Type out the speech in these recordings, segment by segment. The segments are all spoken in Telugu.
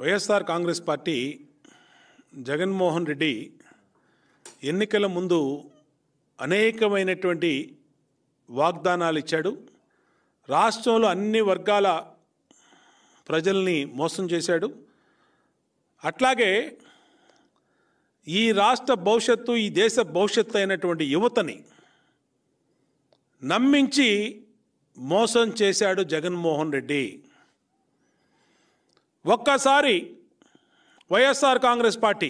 వైఎస్ఆర్ కాంగ్రెస్ పార్టీ జగన్మోహన్ రెడ్డి ఎన్నికల ముందు అనేకమైనటువంటి వాగ్దానాలు ఇచ్చాడు రాష్ట్రంలో అన్ని వర్గాల ప్రజల్ని మోసం చేశాడు అట్లాగే ఈ రాష్ట్ర భవిష్యత్తు ఈ దేశ భవిష్యత్తు అయినటువంటి యువతని నమ్మించి మోసం చేశాడు జగన్మోహన్ రెడ్డి ఒక్కసారి వైఎస్ఆర్ కాంగ్రెస్ పార్టీ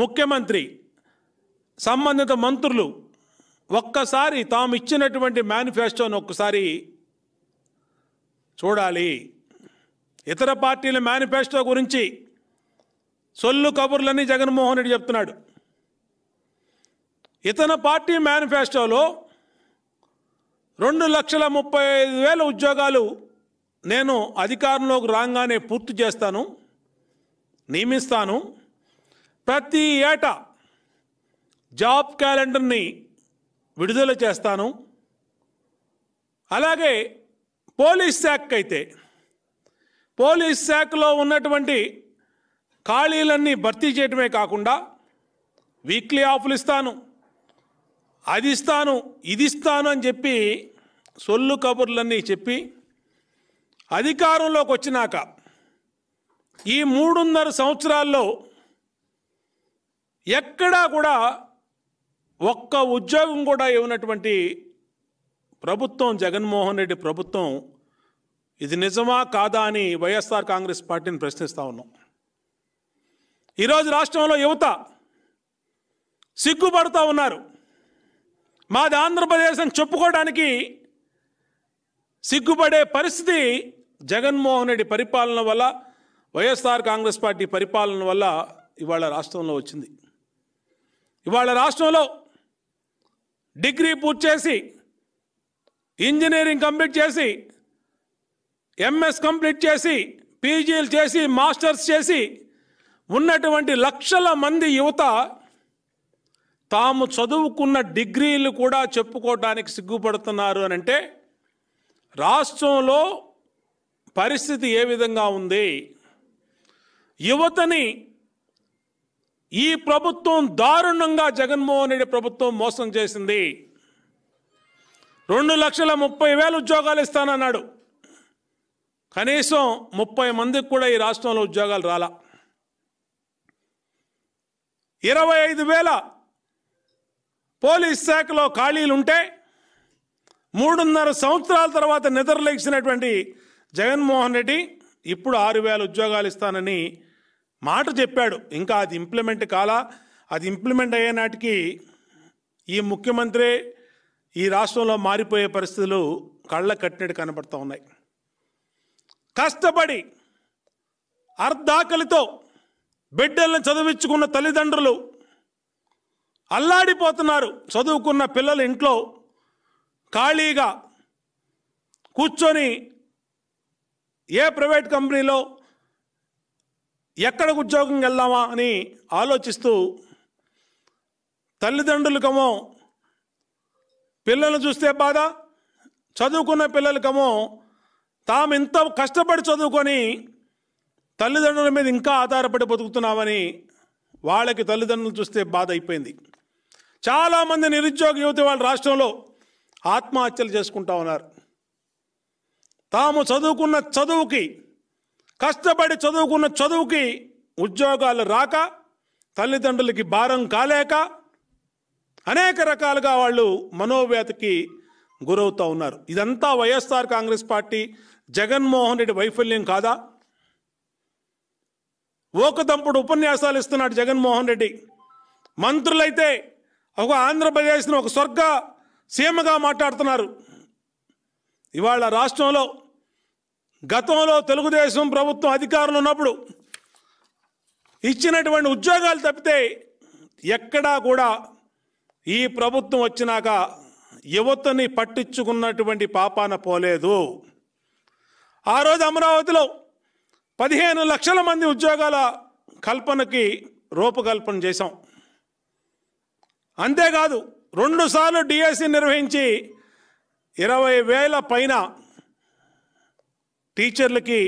ముఖ్యమంత్రి సంబంధిత మంత్రులు ఒక్కసారి తాము ఇచ్చినటువంటి మేనిఫెస్టోను ఒక్కసారి చూడాలి ఇతర పార్టీల మేనిఫెస్టో గురించి సొల్లు కబుర్లని జగన్మోహన్ రెడ్డి చెప్తున్నాడు ఇతర పార్టీ మేనిఫెస్టోలో రెండు లక్షల ముప్పై ఐదు వేల ఉద్యోగాలు నేను అధికారంలోకి రాగానే పూర్తి చేస్తాను నియమిస్తాను ప్రతి ఏటా జాబ్ క్యాలెండర్ని విడుదల చేస్తాను అలాగే పోలీస్ శాఖ అయితే పోలీస్ శాఖలో ఉన్నటువంటి ఖాళీలన్నీ భర్తీ చేయటమే కాకుండా వీక్లీ ఆఫ్లు ఇస్తాను అది ఇస్తాను ఇది ఇస్తాను అని చెప్పి సొల్లు కబుర్లన్నీ చెప్పి అధికారంలోకి వచ్చినాక ఈ మూడున్నర సంవత్సరాల్లో ఎక్కడా కూడా ఒక్క ఉద్యోగం కూడా ఏమైనటువంటి ప్రభుత్వం జగన్మోహన్ రెడ్డి ప్రభుత్వం ఇది నిజమా కాదా అని వైఎస్ఆర్ కాంగ్రెస్ పార్టీని ప్రశ్నిస్తూ ఉన్నాం ఈరోజు రాష్ట్రంలో యువత సిగ్గుపడుతూ ఉన్నారు మాది ఆంధ్రప్రదేశ్ అని చెప్పుకోవడానికి సిగ్గుపడే పరిస్థితి జగన్మోహన్ రెడ్డి పరిపాలన వల్ల వైఎస్ఆర్ కాంగ్రెస్ పార్టీ పరిపాలన వల్ల ఇవాళ రాష్ట్రంలో వచ్చింది ఇవాళ రాష్ట్రంలో డిగ్రీ పూర్తి చేసి ఇంజనీరింగ్ కంప్లీట్ చేసి ఎంఎస్ కంప్లీట్ చేసి పీజీలు చేసి మాస్టర్స్ చేసి ఉన్నటువంటి లక్షల మంది యువత తాము చదువుకున్న డిగ్రీలు కూడా చెప్పుకోవడానికి సిగ్గుపడుతున్నారు అని అంటే రాష్ట్రంలో పరిస్థితి ఏ విధంగా ఉంది యువతని ఈ ప్రభుత్వం దారుణంగా జగన్మోహన్ రెడ్డి ప్రభుత్వం మోసం చేసింది రెండు లక్షల ముప్పై వేల ఉద్యోగాలు ఇస్తానన్నాడు కనీసం ముప్పై మందికి కూడా ఈ రాష్ట్రంలో ఉద్యోగాలు రాలా ఇరవై ఐదు వేల పోలీస్ శాఖలో ఖాళీలుంటే మూడున్నర సంవత్సరాల తర్వాత నిద్రలేసినటువంటి జగన్మోహన్ రెడ్డి ఇప్పుడు ఆరు వేల ఉద్యోగాలు ఇస్తానని మాట చెప్పాడు ఇంకా అది ఇంప్లిమెంట్ కాలా అది ఇంప్లిమెంట్ అయ్యే నాటికి ఈ ముఖ్యమంత్రి ఈ రాష్ట్రంలో మారిపోయే పరిస్థితులు కళ్ళ కట్టినట్టు కనబడుతూ ఉన్నాయి కష్టపడి అర్ధాకలితో బిడ్డలను చదివించుకున్న తల్లిదండ్రులు అల్లాడిపోతున్నారు చదువుకున్న పిల్లలు ఇంట్లో ఖాళీగా కూర్చొని ఏ ప్రైవేట్ కంపెనీలో ఎక్కడ ఉద్యోగం వెళ్దామా అని ఆలోచిస్తూ తల్లిదండ్రులకమో పిల్లలు చూస్తే బాధ చదువుకున్న పిల్లలకమో తాము ఇంత కష్టపడి చదువుకొని తల్లిదండ్రుల మీద ఇంకా ఆధారపడి బతుకుతున్నామని వాళ్ళకి తల్లిదండ్రులు చూస్తే బాధ అయిపోయింది చాలామంది నిరుద్యోగ యువతి వాళ్ళ రాష్ట్రంలో ఆత్మహత్యలు చేసుకుంటా ఉన్నారు తాము చదువుకున్న చదువుకి కష్టపడి చదువుకున్న చదువుకి ఉద్యోగాలు రాక తల్లిదండ్రులకి భారం కాలేక అనేక రకాలుగా వాళ్ళు మనోవ్యాధికి గురవుతూ ఉన్నారు ఇదంతా వైఎస్ఆర్ కాంగ్రెస్ పార్టీ జగన్మోహన్ రెడ్డి వైఫల్యం కాదా ఓకదంపుడు ఉపన్యాసాలు ఇస్తున్నాడు జగన్మోహన్ రెడ్డి మంత్రులైతే ఒక ఆంధ్రప్రదేశ్ను ఒక స్వర్గ సీమగా మాట్లాడుతున్నారు ఇవాళ రాష్ట్రంలో గతంలో తెలుగుదేశం ప్రభుత్వం అధికారంలో ఉన్నప్పుడు ఇచ్చినటువంటి ఉద్యోగాలు తప్పితే ఎక్కడా కూడా ఈ ప్రభుత్వం వచ్చినాక యువతని పట్టించుకున్నటువంటి పాపాన పోలేదు ఆ రోజు అమరావతిలో పదిహేను లక్షల మంది ఉద్యోగాల కల్పనకి రూపకల్పన చేశాం అంతేకాదు రెండుసార్లు డిఎస్సి నిర్వహించి ఇరవై వేల పైన టీచర్లకి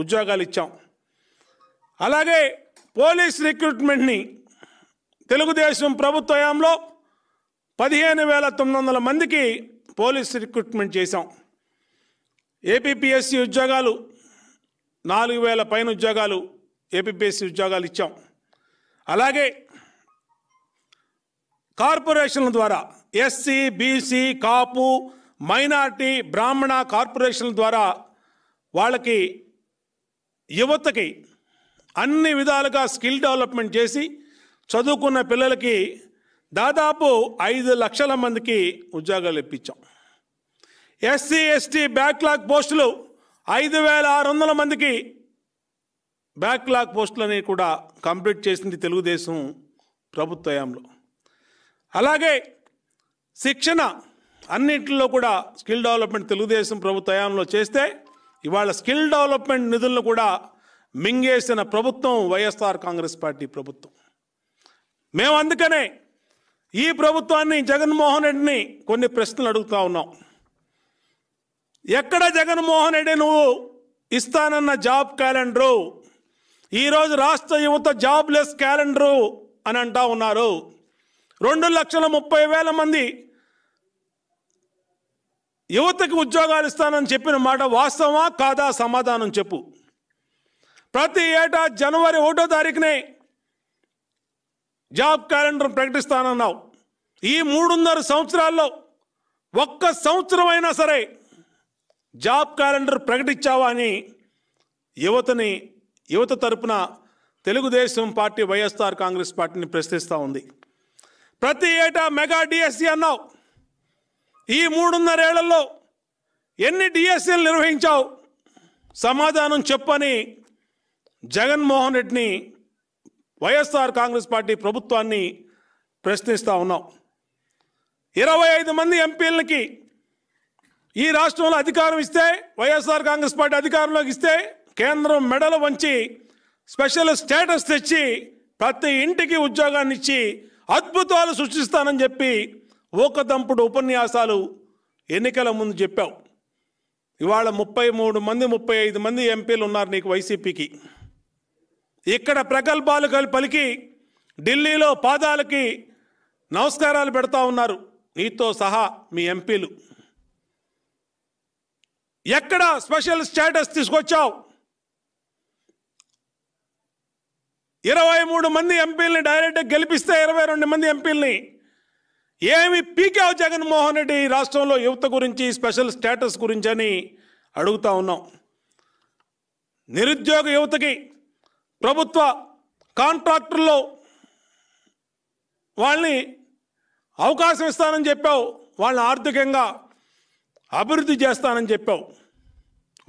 ఉద్యోగాలు ఇచ్చాం అలాగే పోలీస్ రిక్రూట్మెంట్ని తెలుగుదేశం ప్రభుత్వ హయాంలో పదిహేను వేల తొమ్మిది వందల మందికి పోలీస్ రిక్రూట్మెంట్ చేశాం ఏపీపీఎస్సీ ఉద్యోగాలు నాలుగు వేల పైన ఉద్యోగాలు ఏపీపీఎస్సీ ఉద్యోగాలు ఇచ్చాం అలాగే కార్పొరేషన్ల ద్వారా ఎస్సీ బీసీ కాపు మైనార్టీ బ్రాహ్మణ కార్పొరేషన్ల ద్వారా వాళ్ళకి యువతకి అన్ని విధాలుగా స్కిల్ డెవలప్మెంట్ చేసి చదువుకున్న పిల్లలకి దాదాపు ఐదు లక్షల మందికి ఉద్యోగాలు ఇప్పించాం ఎస్సీ ఎస్టీ బ్యాక్లాగ్ పోస్టులు ఐదు వేల ఆరు వందల మందికి బ్యాక్లాగ్ పోస్టులని కూడా కంప్లీట్ చేసింది తెలుగుదేశం ప్రభుత్వయంలో అలాగే శిక్షణ అన్నింటిలో కూడా స్కిల్ డెవలప్మెంట్ తెలుగుదేశం ప్రభుత్వయంలో చేస్తే ఇవాళ స్కిల్ డెవలప్మెంట్ నిధులను కూడా మింగేసిన ప్రభుత్వం వైఎస్ఆర్ కాంగ్రెస్ పార్టీ ప్రభుత్వం మేము అందుకనే ఈ ప్రభుత్వాన్ని జగన్మోహన్ రెడ్డిని కొన్ని ప్రశ్నలు అడుగుతా ఉన్నాం ఎక్కడ జగన్మోహన్ రెడ్డి నువ్వు ఇస్తానన్న జాబ్ క్యాలెండరు ఈరోజు రాష్ట్ర యువత జాబ్లెస్ క్యాలెండరు అని అంటా ఉన్నారు రెండు లక్షల ముప్పై వేల మంది యువతకు ఉద్యోగాలు ఇస్తానని చెప్పిన మాట వాస్తవమా కాదా సమాధానం చెప్పు ప్రతి ఏటా జనవరి ఒకటో తారీఖునే జాబ్ క్యాలెండర్ ప్రకటిస్తానన్నావు ఈ మూడున్నర సంవత్సరాల్లో ఒక్క సంవత్సరం అయినా సరే జాబ్ క్యాలెండర్ ప్రకటించావా అని యువతని యువత తరపున తెలుగుదేశం పార్టీ వైఎస్ఆర్ కాంగ్రెస్ పార్టీని ప్రశ్నిస్తూ ఉంది ప్రతి ఏటా మెగా డిఎస్సి అన్నావు ఈ మూడున్నరేళ్లలో ఎన్ని డిఎస్ఎలు నిర్వహించావు సమాధానం చెప్పని జగన్మోహన్ రెడ్డిని వైఎస్ఆర్ కాంగ్రెస్ పార్టీ ప్రభుత్వాన్ని ప్రశ్నిస్తూ ఉన్నాం ఇరవై ఐదు మంది ఎంపీలకి ఈ రాష్ట్రంలో అధికారం ఇస్తే వైఎస్ఆర్ కాంగ్రెస్ పార్టీ అధికారంలోకి ఇస్తే కేంద్రం మెడలు వంచి స్పెషల్ స్టేటస్ తెచ్చి ప్రతి ఇంటికి ఉద్యోగాన్ని ఇచ్చి అద్భుతాలు సృష్టిస్తానని చెప్పి ఓకదంపుడు ఉపన్యాసాలు ఎన్నికల ముందు చెప్పావు ఇవాళ ముప్పై మూడు మంది ముప్పై ఐదు మంది ఎంపీలు ఉన్నారు నీకు వైసీపీకి ఇక్కడ ప్రగల్భాలు పలికి ఢిల్లీలో పాదాలకి నమస్కారాలు పెడతా ఉన్నారు నీతో సహా మీ ఎంపీలు ఎక్కడ స్పెషల్ స్టేటస్ తీసుకొచ్చావు ఇరవై మూడు మంది ఎంపీలని డైరెక్ట్గా గెలిపిస్తే ఇరవై రెండు మంది ఎంపీలని ఏమి పీకే జగన్మోహన్ రెడ్డి రాష్ట్రంలో యువత గురించి స్పెషల్ స్టేటస్ గురించి అని అడుగుతా ఉన్నాం నిరుద్యోగ యువతకి ప్రభుత్వ కాంట్రాక్టర్లో వాళ్ళని అవకాశం ఇస్తానని చెప్పావు వాళ్ళని ఆర్థికంగా అభివృద్ధి చేస్తానని చెప్పావు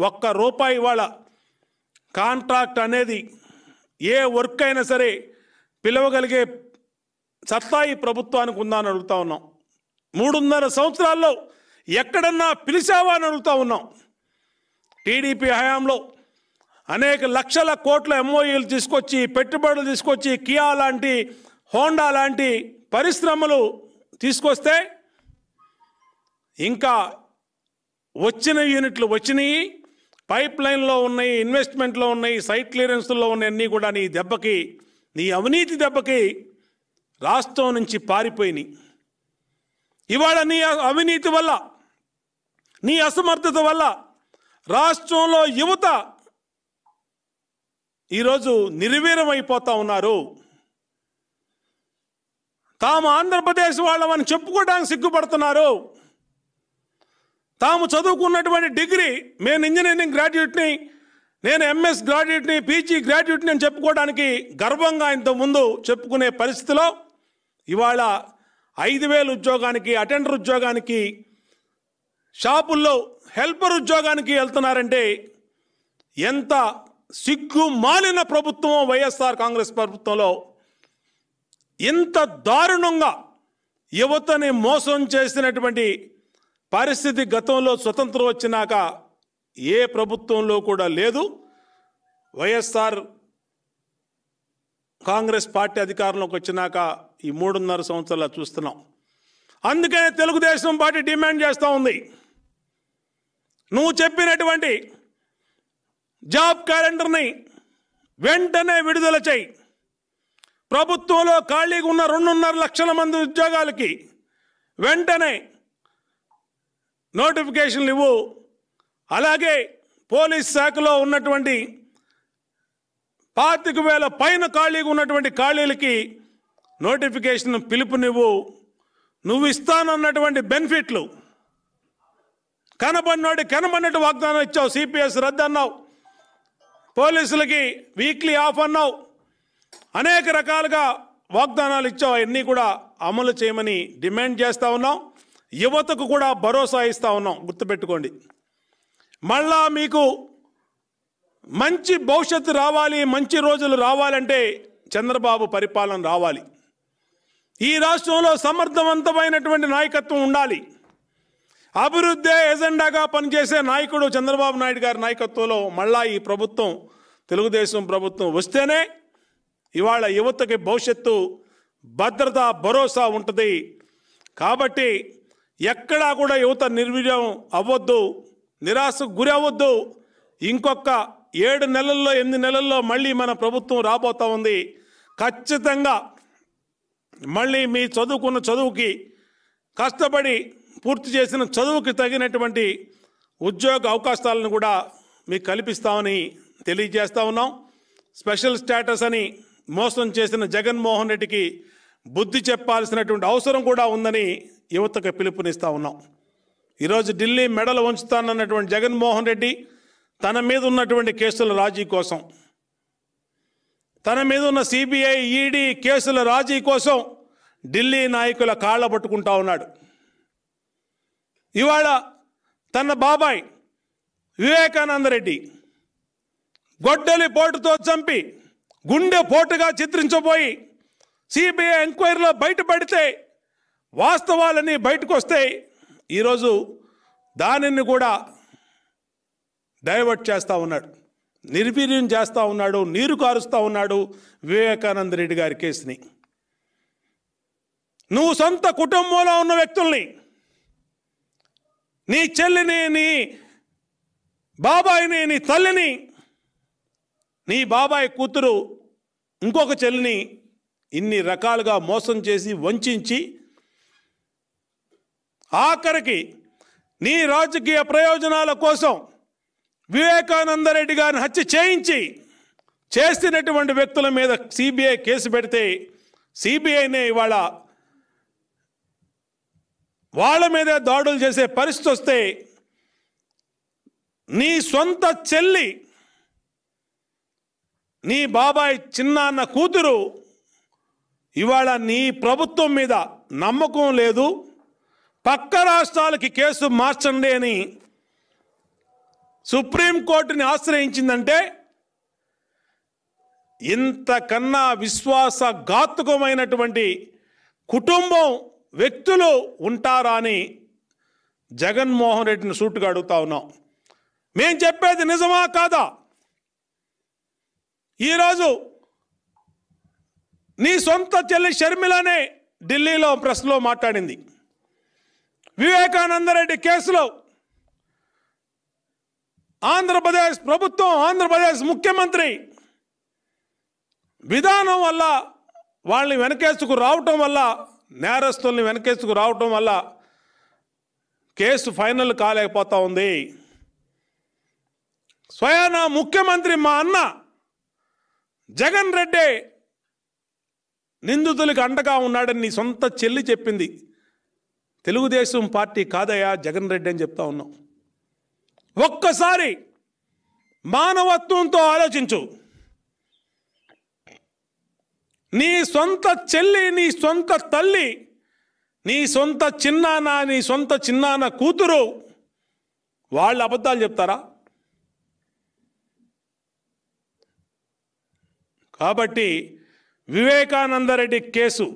ఒక్క రూపాయి వాళ్ళ కాంట్రాక్ట్ అనేది ఏ వర్క్ అయినా సరే పిలవగలిగే సత్తా ప్రభుత్వానికి ఉందా అని అడుగుతా ఉన్నాం మూడున్నర సంవత్సరాల్లో ఎక్కడన్నా పిలిచావా అని అడుగుతా ఉన్నాం టీడీపీ హయాంలో అనేక లక్షల కోట్ల ఎంఓఈలు తీసుకొచ్చి పెట్టుబడులు తీసుకొచ్చి కియా లాంటి హోండా లాంటి పరిశ్రమలు తీసుకొస్తే ఇంకా వచ్చిన యూనిట్లు వచ్చినాయి పైప్ లైన్లో ఉన్నాయి ఇన్వెస్ట్మెంట్లో ఉన్నాయి సైట్ క్లియరెన్స్లో ఉన్నాయన్నీ కూడా నీ దెబ్బకి నీ అవినీతి దెబ్బకి రాష్ట్రం నుంచి పారిపోయినాయి ఇవాళ నీ అవినీతి వల్ల నీ అసమర్థత వల్ల రాష్ట్రంలో యువత ఈరోజు నిర్వీరమైపోతా ఉన్నారు తాము ఆంధ్రప్రదేశ్ వాళ్ళమని చెప్పుకోవడానికి సిగ్గుపడుతున్నారు తాము చదువుకున్నటువంటి డిగ్రీ నేను ఇంజనీరింగ్ గ్రాడ్యుయేట్ని నేను ఎంఎస్ గ్రాడ్యుయేట్ని పీజీ గ్రాడ్యుయేట్ని అని చెప్పుకోవడానికి గర్వంగా ఇంతకుముందు చెప్పుకునే పరిస్థితిలో ఇవాళ ఐదు వేలు ఉద్యోగానికి అటెండర్ ఉద్యోగానికి షాపుల్లో హెల్పర్ ఉద్యోగానికి వెళ్తున్నారంటే ఎంత సిగ్గు మాలిన ప్రభుత్వం వైఎస్ఆర్ కాంగ్రెస్ ప్రభుత్వంలో ఇంత దారుణంగా యువతని మోసం చేసినటువంటి పరిస్థితి గతంలో స్వతంత్రం వచ్చినాక ఏ ప్రభుత్వంలో కూడా లేదు వైఎస్ఆర్ కాంగ్రెస్ పార్టీ అధికారంలోకి వచ్చినాక ఈ మూడున్నర సంవత్సరాలు చూస్తున్నాం అందుకే తెలుగుదేశం పార్టీ డిమాండ్ చేస్తూ ఉంది నువ్వు చెప్పినటువంటి జాబ్ క్యాలెండర్ని వెంటనే విడుదల చేయి ప్రభుత్వంలో ఖాళీగా ఉన్న రెండున్నర లక్షల మంది ఉద్యోగాలకి వెంటనే నోటిఫికేషన్లు ఇవ్వు అలాగే పోలీస్ శాఖలో ఉన్నటువంటి పాతిక వేల పైన ఖాళీగా ఉన్నటువంటి ఖాళీలకి నోటిఫికేషన్ పిలుపునివ్వు నువ్వు ఇస్తానన్నటువంటి బెనిఫిట్లు కనబడినోడి కనబడినట్టు వాగ్దానం ఇచ్చావు సిపిఎస్ రద్దు అన్నావు పోలీసులకి వీక్లీ ఆఫ్ అన్నావు అనేక రకాలుగా వాగ్దానాలు ఇచ్చావు అవన్నీ కూడా అమలు చేయమని డిమాండ్ చేస్తూ ఉన్నాం యువతకు కూడా భరోసా ఇస్తూ ఉన్నాం గుర్తుపెట్టుకోండి మళ్ళా మీకు మంచి భవిష్యత్తు రావాలి మంచి రోజులు రావాలంటే చంద్రబాబు పరిపాలన రావాలి ఈ రాష్ట్రంలో సమర్థవంతమైనటువంటి నాయకత్వం ఉండాలి అభివృద్ధి ఎజెండాగా పనిచేసే నాయకుడు చంద్రబాబు నాయుడు గారి నాయకత్వంలో మళ్ళా ఈ ప్రభుత్వం తెలుగుదేశం ప్రభుత్వం వస్తేనే ఇవాళ యువతకి భవిష్యత్తు భద్రత భరోసా ఉంటుంది కాబట్టి ఎక్కడా కూడా యువత నిర్వీర్యం అవ్వద్దు నిరాశకు గురి అవ్వద్దు ఇంకొక ఏడు నెలల్లో ఎనిమిది నెలల్లో మళ్ళీ మన ప్రభుత్వం రాబోతా ఉంది ఖచ్చితంగా మళ్ళీ మీ చదువుకున్న చదువుకి కష్టపడి పూర్తి చేసిన చదువుకి తగినటువంటి ఉద్యోగ అవకాశాలను కూడా మీకు కల్పిస్తామని తెలియజేస్తా ఉన్నాం స్పెషల్ స్టేటస్ అని మోసం చేసిన జగన్మోహన్ రెడ్డికి బుద్ధి చెప్పాల్సినటువంటి అవసరం కూడా ఉందని యువతకు పిలుపునిస్తా ఉన్నాం ఈరోజు ఢిల్లీ మెడలు ఉంచుతానన్నటువంటి జగన్మోహన్ రెడ్డి తన మీద ఉన్నటువంటి కేసుల రాజీ కోసం తన మీద ఉన్న సిబిఐ ఈడీ కేసుల రాజీ కోసం ఢిల్లీ నాయకుల కాళ్ళ పట్టుకుంటా ఉన్నాడు ఇవాళ తన బాబాయ్ వివేకానంద రెడ్డి గొడ్డలి పోటుతో చంపి గుండె పోటుగా చిత్రించబోయి సిబిఐ ఎంక్వైరీలో బయటపడితే వాస్తవాలన్నీ బయటకు వస్తే ఈరోజు దానిని కూడా డైవర్ట్ చేస్తూ ఉన్నాడు నిర్వీర్యం చేస్తూ ఉన్నాడు నీరు కారుస్తూ ఉన్నాడు వివేకానంద రెడ్డి గారి కేసుని నువ్వు సొంత కుటుంబంలో ఉన్న వ్యక్తుల్ని నీ చెల్లిని నీ బాబాయిని నీ తల్లిని నీ బాబాయి కూతురు ఇంకొక చెల్లిని ఇన్ని రకాలుగా మోసం చేసి వంచి ఆఖరికి నీ రాజకీయ ప్రయోజనాల కోసం వివేకానంద రెడ్డి గారిని హత్య చేయించి చేస్తున్నటువంటి వ్యక్తుల మీద సిబిఐ కేసు పెడితే సిబిఐనే ఇవాళ వాళ్ళ మీద దాడులు చేసే పరిస్థితి వస్తే నీ సొంత చెల్లి నీ బాబాయ్ చిన్నాన్న కూతురు ఇవాళ నీ ప్రభుత్వం మీద నమ్మకం లేదు పక్క రాష్ట్రాలకి కేసు మార్చండి అని సుప్రీంకోర్టుని ఆశ్రయించిందంటే ఇంతకన్నా విశ్వాస కుటుంబం వ్యక్తులు ఉంటారా అని జగన్మోహన్ రెడ్డిని సూటుగా అడుగుతా ఉన్నాం మేం చెప్పేది నిజమా కాదా ఈరోజు నీ సొంత చెల్లి షర్మిలనే ఢిల్లీలో ప్రెస్లో మాట్లాడింది వివేకానందరెడ్డి కేసులో ఆంధ్రప్రదేశ్ ప్రభుత్వం ఆంధ్రప్రదేశ్ ముఖ్యమంత్రి విధానం వల్ల వాళ్ళని వెనకేసుకు రావటం వల్ల నేరస్తుల్ని వెనకేసుకు రావటం వల్ల కేసు ఫైనల్ కాలేకపోతా ఉంది స్వయాన ముఖ్యమంత్రి మా అన్న జగన్ రెడ్డి నిందితులకు అండగా ఉన్నాడని నీ సొంత చెల్లి చెప్పింది తెలుగుదేశం పార్టీ కాదయా జగన్ రెడ్డి అని చెప్తా ఉన్నాం ఒక్కసారి మానవత్వంతో ఆలోచించు నీ సొంత చెల్లి నీ సొంత తల్లి నీ సొంత చిన్నాన్న నీ సొంత చిన్నాన్న కూతురు వాళ్ళు అబద్ధాలు చెప్తారా కాబట్టి వివేకానందరెడ్డి కేసు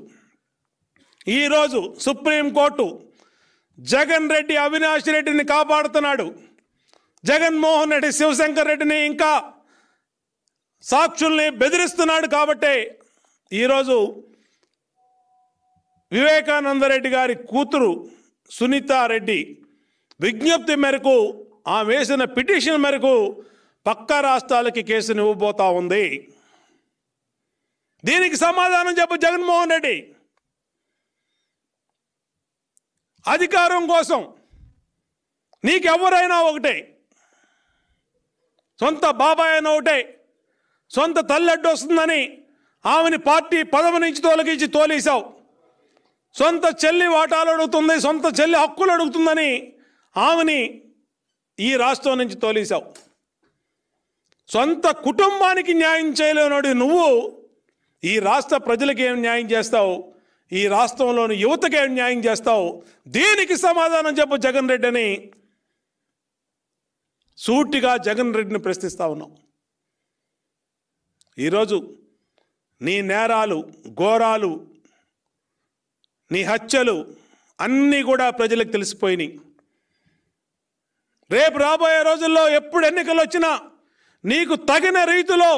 ఈరోజు సుప్రీంకోర్టు జగన్ రెడ్డి అవినాష్ రెడ్డిని కాపాడుతున్నాడు జగన్మోహన్ రెడ్డి శివశంకర్ రెడ్డిని ఇంకా సాక్షుల్ని బెదిరిస్తున్నాడు కాబట్టి ఈరోజు వివేకానందరెడ్డి గారి కూతురు సునీతారెడ్డి విజ్ఞప్తి మేరకు ఆమె వేసిన పిటిషన్ మేరకు పక్క రాష్ట్రాలకి కేసును ఇవ్వబోతా ఉంది దీనికి సమాధానం చెప్పు జగన్మోహన్ రెడ్డి అధికారం కోసం నీకెవరైనా ఒకటే సొంత బాబాయ్ అని ఒకటే సొంత తల్లి అడ్డు వస్తుందని ఆమెని పార్టీ పదవి నుంచి తోలగించి తోలేశావు సొంత చెల్లి వాటాలు అడుగుతుంది సొంత చెల్లి హక్కులు అడుగుతుందని ఆమెని ఈ రాష్ట్రం నుంచి తోలేశావు సొంత కుటుంబానికి న్యాయం చేయలేనాడు నువ్వు ఈ రాష్ట్ర ప్రజలకి ఏం న్యాయం చేస్తావు ఈ రాష్ట్రంలోని యువతకి ఏం న్యాయం చేస్తావు దీనికి సమాధానం చెప్పు జగన్ రెడ్డి అని సూటిగా జగన్ రెడ్డిని ప్రశ్నిస్తూ ఉన్నాం ఈరోజు నీ నేరాలు ఘోరాలు నీ హత్యలు అన్నీ కూడా ప్రజలకు తెలిసిపోయినాయి రేపు రాబోయే రోజుల్లో ఎప్పుడు ఎన్నికలు వచ్చినా నీకు తగిన రీతిలో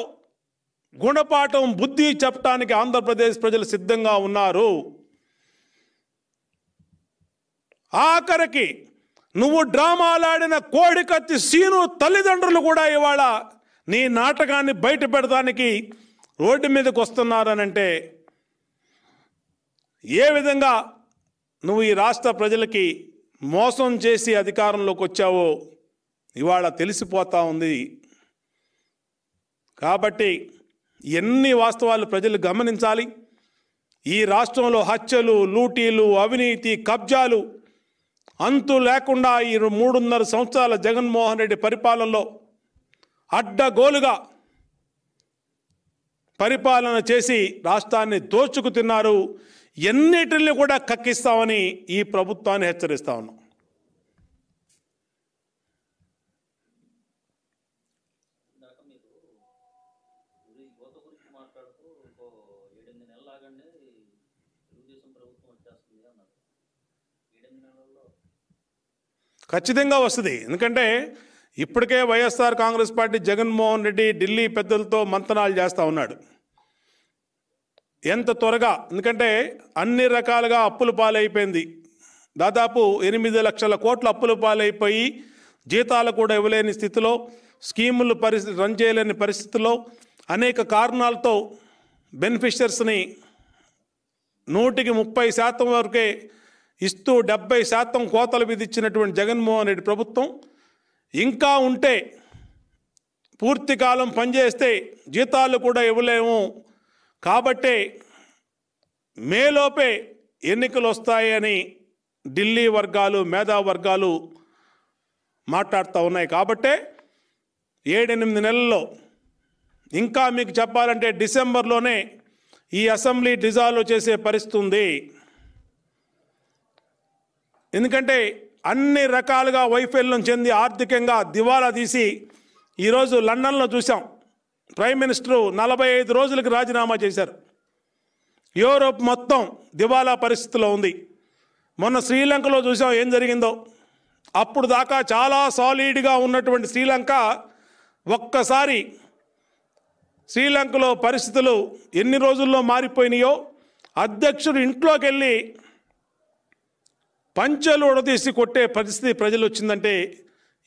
గుణపాఠం బుద్ధి చెప్పడానికి ఆంధ్రప్రదేశ్ ప్రజలు సిద్ధంగా ఉన్నారు ఆఖరికి నువ్వు డ్రామాలాడిన కోడికత్తి సీను తల్లిదండ్రులు కూడా ఇవాళ నీ నాటకాన్ని బయట పెడతానికి రోడ్డు మీదకి వస్తున్నారనంటే ఏ విధంగా నువ్వు ఈ రాష్ట్ర ప్రజలకి మోసం చేసి అధికారంలోకి వచ్చావో ఇవాళ తెలిసిపోతా ఉంది కాబట్టి ఎన్ని వాస్తవాలు ప్రజలు గమనించాలి ఈ రాష్ట్రంలో హత్యలు లూటీలు అవినీతి కబ్జాలు అంతు లేకుండా ఈ మూడున్నర సంవత్సరాల జగన్మోహన్ రెడ్డి పరిపాలనలో అడ్డగోలుగా పరిపాలన చేసి రాష్ట్రాన్ని దోచుకు తిన్నారు ఎన్నిటిని కూడా కక్కిస్తామని ఈ ప్రభుత్వాన్ని హెచ్చరిస్తా ఉన్నాం ఖచ్చితంగా వస్తుంది ఎందుకంటే ఇప్పటికే వైఎస్ఆర్ కాంగ్రెస్ పార్టీ జగన్మోహన్ రెడ్డి ఢిల్లీ పెద్దలతో మంతనాలు చేస్తూ ఉన్నాడు ఎంత త్వరగా ఎందుకంటే అన్ని రకాలుగా అప్పులు పాలైపోయింది దాదాపు ఎనిమిది లక్షల కోట్ల అప్పులు పాలైపోయి జీతాలు కూడా ఇవ్వలేని స్థితిలో స్కీములు పరిస్థితి రన్ చేయలేని పరిస్థితుల్లో అనేక కారణాలతో బెనిఫిషర్స్ని నూటికి ముప్పై శాతం వరకే ఇస్తూ డెబ్బై శాతం కోతలు విధించినటువంటి జగన్మోహన్ రెడ్డి ప్రభుత్వం ఇంకా ఉంటే పూర్తి కాలం పనిచేస్తే జీతాలు కూడా ఇవ్వలేము కాబట్టే మేలోపే ఎన్నికలు వస్తాయని ఢిల్లీ వర్గాలు మేధా వర్గాలు మాట్లాడుతూ ఉన్నాయి కాబట్టే ఏడెనిమిది నెలల్లో ఇంకా మీకు చెప్పాలంటే డిసెంబర్లోనే ఈ అసెంబ్లీ డిజాల్వ్ చేసే పరిస్థితి ఎందుకంటే అన్ని రకాలుగా వైఫల్యం చెంది ఆర్థికంగా దివాలా తీసి ఈరోజు లండన్లో చూసాం ప్రైమ్ మినిస్టరు నలభై ఐదు రోజులకు రాజీనామా చేశారు యూరోప్ మొత్తం దివాలా పరిస్థితిలో ఉంది మొన్న శ్రీలంకలో చూసాం ఏం జరిగిందో అప్పుడు దాకా చాలా సాలిడ్గా ఉన్నటువంటి శ్రీలంక ఒక్కసారి శ్రీలంకలో పరిస్థితులు ఎన్ని రోజుల్లో మారిపోయినాయో అధ్యక్షుడు ఇంట్లోకి వెళ్ళి పంచెలు ఉడదీసి కొట్టే పరిస్థితి ప్రజలు వచ్చిందంటే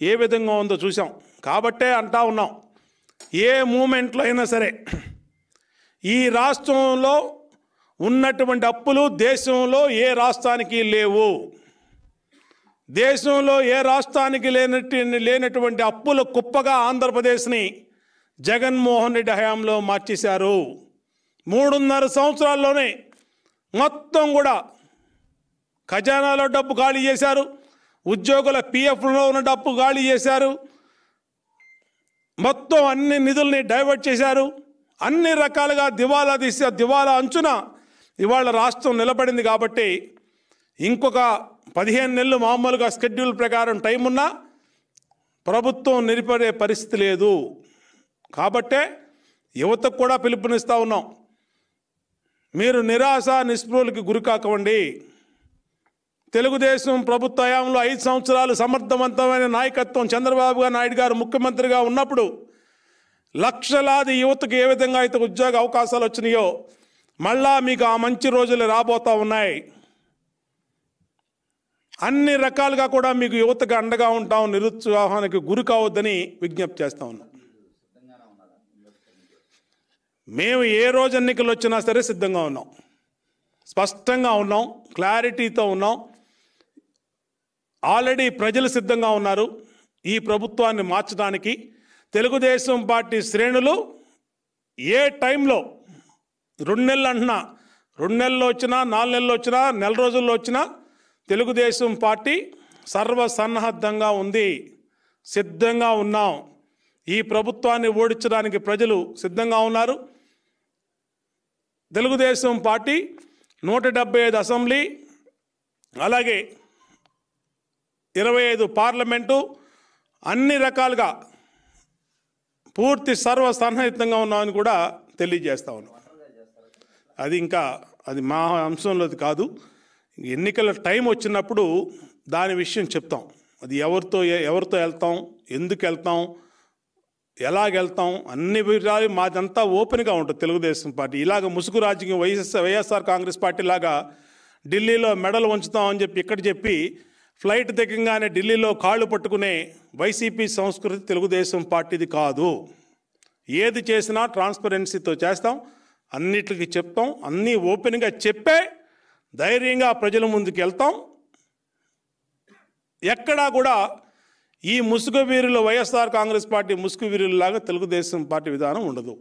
ఏ విధంగా ఉందో చూసాం కాబట్టే అంటా ఉన్నాం ఏ మూమెంట్లో అయినా సరే ఈ రాష్ట్రంలో ఉన్నటువంటి అప్పులు దేశంలో ఏ రాష్ట్రానికి లేవు దేశంలో ఏ రాష్ట్రానికి లేనట్టు లేనటువంటి అప్పుల కుప్పగా ఆంధ్రప్రదేశ్ని జగన్మోహన్ రెడ్డి హయాంలో మార్చేశారు మూడున్నర సంవత్సరాల్లోనే మొత్తం కూడా ఖజానాలో డబ్బు ఖాళీ చేశారు ఉద్యోగుల పీఎఫ్లో ఉన్న డబ్బు ఖాళీ చేశారు మొత్తం అన్ని నిధుల్ని డైవర్ట్ చేశారు అన్ని రకాలుగా దివాలా తీసి దివాలా అంచున ఇవాళ రాష్ట్రం నిలబడింది కాబట్టి ఇంకొక పదిహేను నెలలు మామూలుగా షెడ్యూల్ ప్రకారం టైం ఉన్నా ప్రభుత్వం నిలిపడే పరిస్థితి లేదు కాబట్టే యువతకు కూడా పిలుపునిస్తూ ఉన్నాం మీరు నిరాశ నిస్పృహలకి గురికాకండి తెలుగుదేశం ప్రభుత్వ హయాంలో ఐదు సంవత్సరాలు సమర్థవంతమైన నాయకత్వం చంద్రబాబు నాయుడు గారు ముఖ్యమంత్రిగా ఉన్నప్పుడు లక్షలాది యువతకు ఏ విధంగా అయితే ఉద్యోగ అవకాశాలు వచ్చినాయో మళ్ళా మీకు ఆ మంచి రోజులు రాబోతూ ఉన్నాయి అన్ని రకాలుగా కూడా మీకు యువతకు అండగా ఉంటాం నిరుత్సాహానికి గురి కావద్దని విజ్ఞప్తి చేస్తా ఉన్నాం మేము ఏ రోజు ఎన్నికలు వచ్చినా సరే సిద్ధంగా ఉన్నాం స్పష్టంగా ఉన్నాం క్లారిటీతో ఉన్నాం ఆల్రెడీ ప్రజలు సిద్ధంగా ఉన్నారు ఈ ప్రభుత్వాన్ని మార్చడానికి తెలుగుదేశం పార్టీ శ్రేణులు ఏ టైంలో రెండు నెలలు అంటున్నా రెండు నెలలు వచ్చినా నాలుగు నెలలు వచ్చినా నెల రోజుల్లో వచ్చినా తెలుగుదేశం పార్టీ సర్వసన్నద్ధంగా ఉంది సిద్ధంగా ఉన్నాం ఈ ప్రభుత్వాన్ని ఓడించడానికి ప్రజలు సిద్ధంగా ఉన్నారు తెలుగుదేశం పార్టీ నూట అసెంబ్లీ అలాగే ఇరవై ఐదు పార్లమెంటు అన్ని రకాలుగా పూర్తి సర్వ సన్నిహితంగా ఉన్నామని కూడా తెలియజేస్తా ఉన్నాం అది ఇంకా అది మా అంశంలోది కాదు ఎన్నికల టైం వచ్చినప్పుడు దాని విషయం చెప్తాం అది ఎవరితో ఎవరితో వెళ్తాం ఎందుకు వెళ్తాం ఎలాగెళ్తాం అన్ని విషయాలు మాదంతా ఓపెన్గా ఉంటుంది తెలుగుదేశం పార్టీ ఇలాగ ముసుగు రాజకీయం వైఎస్ఆర్ వైఎస్ఆర్ కాంగ్రెస్ పార్టీ లాగా ఢిల్లీలో మెడల్ ఉంచుతాం అని చెప్పి ఇక్కడ చెప్పి ఫ్లైట్ దిగంగానే ఢిల్లీలో కాళ్ళు పట్టుకునే వైసీపీ సంస్కృతి తెలుగుదేశం పార్టీది కాదు ఏది చేసినా ట్రాన్స్పరెన్సీతో చేస్తాం అన్నిటికి చెప్తాం అన్నీ ఓపెన్గా చెప్పే ధైర్యంగా ప్రజల ముందుకు వెళ్తాం ఎక్కడా కూడా ఈ ముసుగు వీరులు వైఎస్ఆర్ కాంగ్రెస్ పార్టీ ముసుగు లాగా తెలుగుదేశం పార్టీ విధానం ఉండదు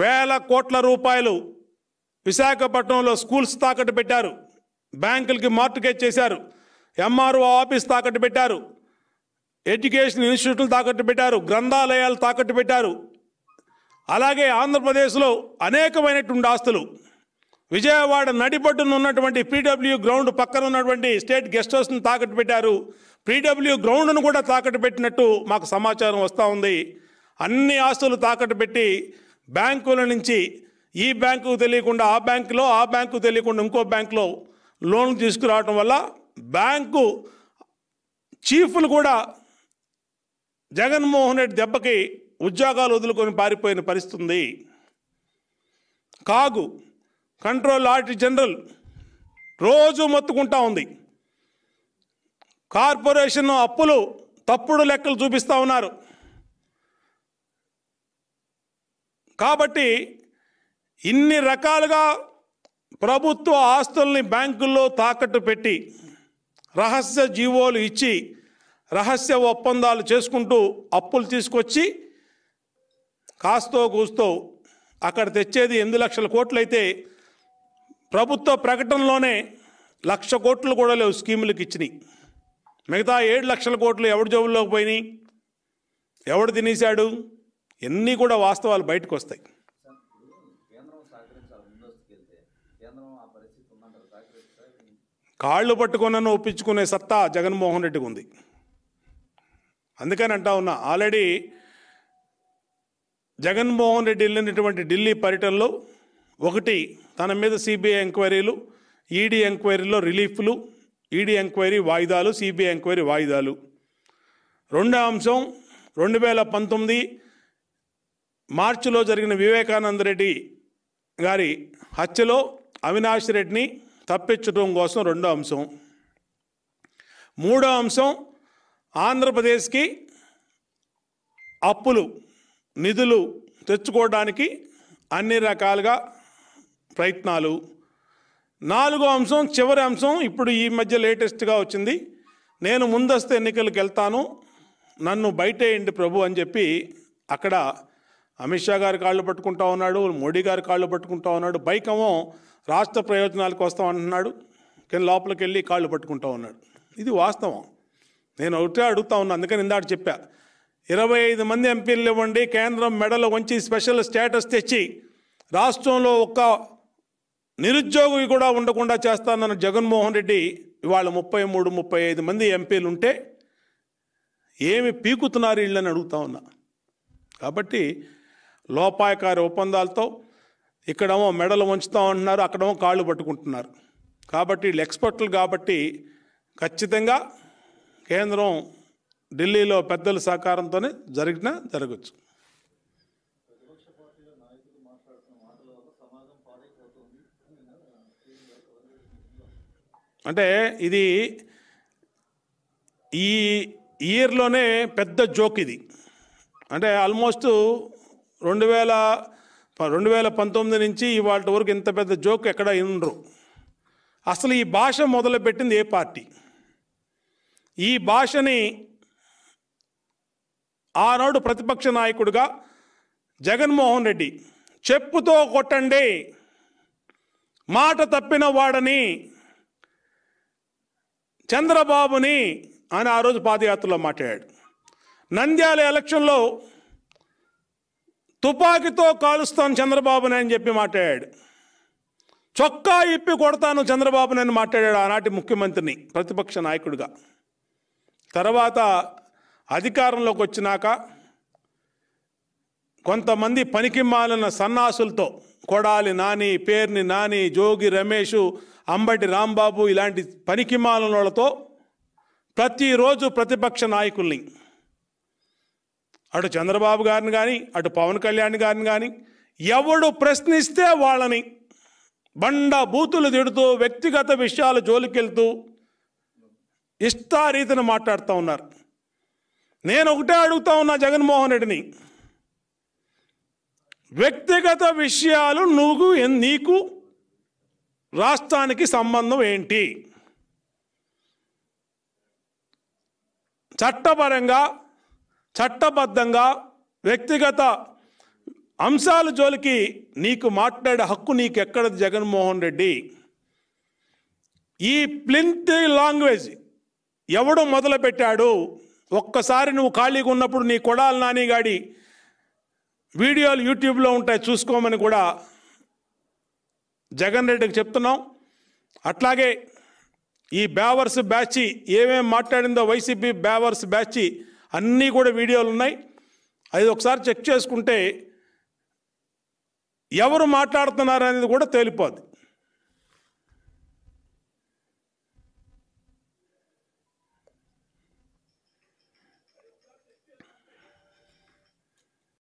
వేల కోట్ల రూపాయలు విశాఖపట్నంలో స్కూల్స్ తాకట్టు పెట్టారు బ్యాంకులకి మార్టుకేజ్ చేశారు ఎంఆర్ఓ ఆఫీస్ తాకట్టు పెట్టారు ఎడ్యుకేషన్ ఇన్స్టిట్యూట్లు తాకట్టు పెట్టారు గ్రంథాలయాలు తాకట్టు పెట్టారు అలాగే ఆంధ్రప్రదేశ్లో అనేకమైనటువంటి ఆస్తులు విజయవాడ నడిపడ్డున ఉన్నటువంటి పీడబ్ల్యూ గ్రౌండ్ పక్కన ఉన్నటువంటి స్టేట్ గెస్ట్ హౌస్ను తాకట్టు పెట్టారు పీడబ్ల్యూ గ్రౌండ్ను కూడా తాకట్టు పెట్టినట్టు మాకు సమాచారం వస్తూ ఉంది అన్ని ఆస్తులు తాకట్టు పెట్టి బ్యాంకుల నుంచి ఈ బ్యాంకు తెలియకుండా ఆ బ్యాంకులో ఆ బ్యాంకు తెలియకుండా ఇంకో బ్యాంకులో లోన్లు తీసుకురావడం వల్ల బ్యాంకు చీఫ్లు కూడా జగన్మోహన్ రెడ్డి దెబ్బకి ఉద్యోగాలు వదులుకొని పారిపోయిన పరిస్థితుంది కాగు కంట్రోల్ ఆడిట్ జనరల్ రోజు మొత్తుకుంటా ఉంది కార్పొరేషన్ అప్పులు తప్పుడు లెక్కలు చూపిస్తూ ఉన్నారు కాబట్టి ఇన్ని రకాలుగా ప్రభుత్వ ఆస్తుల్ని బ్యాంకుల్లో తాకట్టు పెట్టి రహస్య జీవోలు ఇచ్చి రహస్య ఒప్పందాలు చేసుకుంటూ అప్పులు తీసుకొచ్చి కాస్తో కూస్తో అక్కడ తెచ్చేది ఎనిమిది లక్షల కోట్లు అయితే ప్రభుత్వ ప్రకటనలోనే లక్ష కోట్లు కూడా లేవు స్కీములకు ఇచ్చినాయి మిగతా ఏడు లక్షల కోట్లు ఎవడు జోబుల్లోకి పోయినాయి ఎవడు తినేశాడు ఎన్ని కూడా వాస్తవాలు బయటకు వస్తాయి కాళ్ళు పట్టుకున్న ఒప్పించుకునే సత్తా జగన్మోహన్ రెడ్డికి ఉంది అందుకని అంటా ఉన్నా ఆల్రెడీ జగన్మోహన్ రెడ్డి వెళ్ళినటువంటి ఢిల్లీ పర్యటనలో ఒకటి తన మీద సిబిఐ ఎంక్వైరీలు ఈడీ ఎంక్వైరీలో రిలీఫ్లు ఈడీ ఎంక్వైరీ వాయిదాలు సిబిఐ ఎంక్వైరీ వాయిదాలు రెండో అంశం రెండు వేల పంతొమ్మిది మార్చిలో జరిగిన వివేకానంద రెడ్డి గారి హత్యలో అవినాష్ రెడ్డిని తప్పించడం కోసం రెండో అంశం మూడో అంశం ఆంధ్రప్రదేశ్కి అప్పులు నిధులు తెచ్చుకోవడానికి అన్ని రకాలుగా ప్రయత్నాలు నాలుగో అంశం చివరి అంశం ఇప్పుడు ఈ మధ్య లేటెస్ట్గా వచ్చింది నేను ముందస్తు ఎన్నికలకు వెళ్తాను నన్ను బయటేయండి ప్రభు అని చెప్పి అక్కడ అమిత్ షా గారి కాళ్ళు పట్టుకుంటా ఉన్నాడు మోడీ గారి కాళ్ళు పట్టుకుంటా ఉన్నాడు బైకమో రాష్ట్ర ప్రయోజనాలకు వస్తాం అంటున్నాడు లోపలికి వెళ్ళి కాళ్ళు పట్టుకుంటా ఉన్నాడు ఇది వాస్తవం నేను ఒకటే అడుగుతా ఉన్నా అందుకని ఇందాక చెప్పా ఇరవై ఐదు మంది ఎంపీలు ఇవ్వండి కేంద్రం మెడల్ వంచి స్పెషల్ స్టేటస్ తెచ్చి రాష్ట్రంలో ఒక్క నిరుద్యోగి కూడా ఉండకుండా చేస్తానన్న జగన్మోహన్ రెడ్డి ఇవాళ ముప్పై మూడు ముప్పై ఐదు మంది ఎంపీలు ఉంటే ఏమి పీకుతున్నారు వీళ్ళని అడుగుతా ఉన్నా కాబట్టి లోపాయకారి ఒప్పందాలతో ఇక్కడేమో మెడలు వంచుతా ఉంటున్నారు అక్కడేమో కాళ్ళు పట్టుకుంటున్నారు కాబట్టి వీళ్ళు ఎక్స్పర్ట్లు కాబట్టి ఖచ్చితంగా కేంద్రం ఢిల్లీలో పెద్దల సహకారంతోనే జరిగినా జరగచ్చు అంటే ఇది ఈ ఇయర్లోనే పెద్ద జోక్ ఇది అంటే ఆల్మోస్ట్ రెండు వేల రెండు వేల పంతొమ్మిది నుంచి ఇవాళ వరకు ఇంత పెద్ద జోక్ ఎక్కడ ఉండరు అసలు ఈ భాష మొదలుపెట్టింది ఏ పార్టీ ఈ భాషని ఆనాడు ప్రతిపక్ష నాయకుడిగా జగన్మోహన్ రెడ్డి చెప్పుతో కొట్టండి మాట తప్పిన వాడని చంద్రబాబుని అని ఆ రోజు పాదయాత్రలో మాట్లాడాడు నంద్యాల ఎలక్షన్లో తుపాకీతో కాలుస్తాను చంద్రబాబు నాయని చెప్పి మాట్లాడాడు చొక్కా ఇప్పి కొడతాను చంద్రబాబు నాయని మాట్లాడాడు ఆనాటి ముఖ్యమంత్రిని ప్రతిపక్ష నాయకుడిగా తర్వాత అధికారంలోకి వచ్చినాక కొంతమంది పనికిమ్మాలన్న సన్నాసులతో కొడాలి నాని పేర్ని నాని జోగి రమేష్ అంబటి రాంబాబు ఇలాంటి పనికిమాలిన వాళ్ళతో ప్రతిరోజు ప్రతిపక్ష నాయకుల్ని అటు చంద్రబాబు గారిని కానీ అటు పవన్ కళ్యాణ్ గారిని కానీ ఎవడు ప్రశ్నిస్తే వాళ్ళని బండ బూతులు తిడుతూ వ్యక్తిగత విషయాలు జోలికెళ్తూ ఇష్టారీతిని మాట్లాడుతూ ఉన్నారు నేను ఒకటే అడుగుతా ఉన్నా జగన్మోహన్ రెడ్డిని వ్యక్తిగత విషయాలు నువ్వు నీకు రాష్ట్రానికి సంబంధం ఏంటి చట్టపరంగా చట్టబద్ధంగా వ్యక్తిగత అంశాల జోలికి నీకు మాట్లాడే హక్కు నీకు ఎక్కడ జగన్మోహన్ రెడ్డి ఈ ప్లింత్ లాంగ్వేజ్ ఎవడు మొదలుపెట్టాడు ఒక్కసారి నువ్వు ఖాళీగా ఉన్నప్పుడు నీ నాని నానిగాడి వీడియోలు యూట్యూబ్లో ఉంటాయి చూసుకోమని కూడా జగన్ రెడ్డికి చెప్తున్నాం అట్లాగే ఈ బ్యావర్స్ బ్యాచ్ ఏమేమి మాట్లాడిందో వైసీపీ బ్యావర్స్ బ్యాచ్ అన్నీ కూడా వీడియోలు ఉన్నాయి అది ఒకసారి చెక్ చేసుకుంటే ఎవరు మాట్లాడుతున్నారు అనేది కూడా తేలిపోద్ది